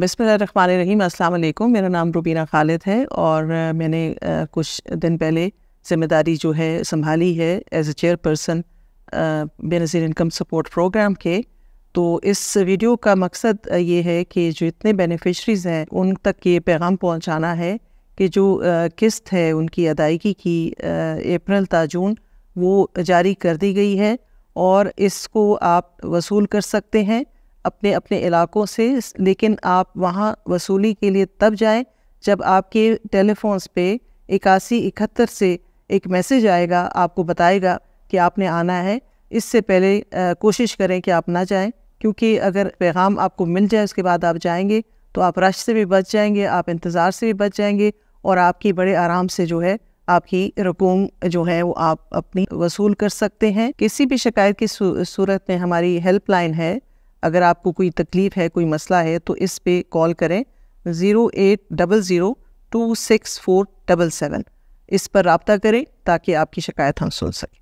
बिसमीम अल्लाम मेरा नाम रुबीना खालिद है और मैंने कुछ दिन पहले ज़िम्मेदारी जो है संभाली है as a chairperson Benazir income support programme के तो इस वीडियो का मकसद ये है कि जो इतने बेनिफिशरीज़ हैं उन तक ये पैगाम पहुंचाना है कि जो किस्त है उनकी अदायगी की अप्रैल ता जून वो जारी कर दी गई है और इसको आप वसूल कर सकते हैं अपने अपने इलाकों से लेकिन आप वहाँ वसूली के लिए तब जाएं जब आपके टेलीफोन्स पे इक्यासी इकहत्तर से एक मैसेज आएगा आपको बताएगा कि आपने आना है इससे पहले आ, कोशिश करें कि आप ना जाएं क्योंकि अगर पैगाम आपको मिल जाए उसके बाद आप जाएंगे तो आप रश से भी बच जाएंगे आप इंतज़ार से भी बच जाएंगे और आपकी बड़े आराम से जो है आपकी रकूम जो है वो आप अपनी वसूल कर सकते हैं किसी भी शिकायत की सूरत में हमारी हेल्पलाइन है अगर आपको कोई तकलीफ़ है कोई मसला है तो इस पे कॉल करें zero eight double zero two six four double seven इस पर रबता करें ताकि आपकी शिकायत हम सुन सकें